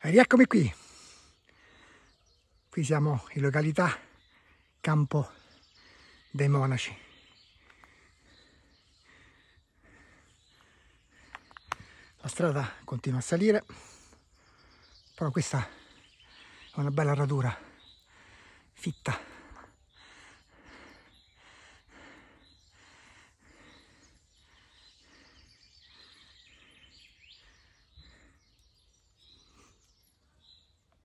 E rieccomi qui. Qui siamo in località Campo dei Monaci. La strada continua a salire, però questa è una bella radura, fitta.